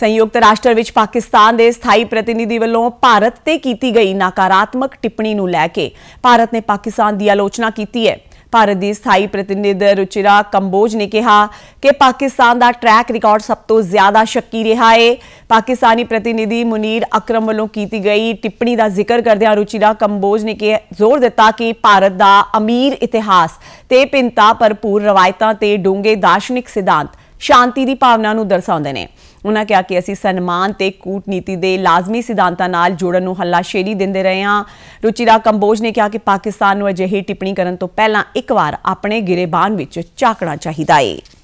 ਸੰਯੁਕਤ ਰਾਸ਼ਟਰ ਵਿੱਚ ਪਾਕਿਸਤਾਨ ਦੇ ਸਥਾਈ ਪ੍ਰਤੀਨਿਧੀ ਵੱਲੋਂ ਭਾਰਤ ਤੇ ਕੀਤੀ ਗਈ ਨਕਾਰਾਤਮਕ ਟਿੱਪਣੀ ਨੂੰ ਲੈ ਕੇ ਭਾਰਤ ਨੇ ਪਾਕਿਸਤਾਨ ਦੀ ਆਲੋਚਨਾ ਕੀਤੀ ਹੈ ਭਾਰਤ ਦੀ ਸਥਾਈ ਪ੍ਰਤੀਨਿਧ ਰੁਚਿਰਾ ਕੰਬੋਜ ਨੇ ਕਿਹਾ ਕਿ ਪਾਕਿਸਤਾਨ ਦਾ ਟਰੈਕ ਰਿਕਾਰਡ ਸਭ ਤੋਂ ਜ਼ਿਆਦਾ ਸ਼ੱਕੀ ਰਿਹਾ ਹੈ ਪਾਕਿਸਤਾਨੀ ਪ੍ਰਤੀਨਿਧੀ ਮੁਨੀਰ ਅਕਰਮ ਵੱਲੋਂ ਕੀਤੀ ਗਈ ਟਿੱਪਣੀ ਦਾ ਜ਼ਿਕਰ ਕਰਦਿਆਂ ਰੁਚਿਰਾ ਕੰਬੋਜ ਨੇ ਕਿਹਾ ਜ਼ੋਰ ਦਿੱਤਾ ਕਿ ਭਾਰਤ ਦਾ ਅਮੀਰ ਇਤਿਹਾਸ ਤੇ ਪਿੰਤਾ ਭਰਪੂਰ ਰਵਾਇਤਾਂ ਤੇ ਡੂੰਗੇ ਦਾਰਸ਼ਨਿਕ ਸਿਧਾਂਤ ਸ਼ਾਂਤੀ ਦੀ ਭਾਵਨਾ ਨੂੰ ਦਰਸਾਉਂਦੇ ਨੇ ਉਹਨਾਂ ਕਿਹਾ ਕਿ ਅਸੀਂ ਸਨਮਾਨ ਤੇ ਕੂਟਨੀਤੀ ਦੇ ਲਾਜ਼ਮੀ ਸਿਧਾਂਤਾਂ ਨਾਲ ਜੋੜਨ ਨੂੰ ਹੱਲਾਸ਼ੇਰੀ ਦਿੰਦੇ ਰਹੇ ਹਾਂ ਰੁਚੀਰਾ ਕੰਬੋਜ ਨੇ ਕਿਹਾ ਕਿ ਪਾਕਿਸਤਾਨ ਨੂੰ ਅਜਿਹੀ ਟਿੱਪਣੀ ਕਰਨ ਤੋਂ ਪਹਿਲਾਂ ਇੱਕ ਵਾਰ ਆਪਣੇ ਗਿਰੇਬਾਨ ਵਿੱਚ ਝਾਕਣਾ ਚਾਹੀਦਾ ਏ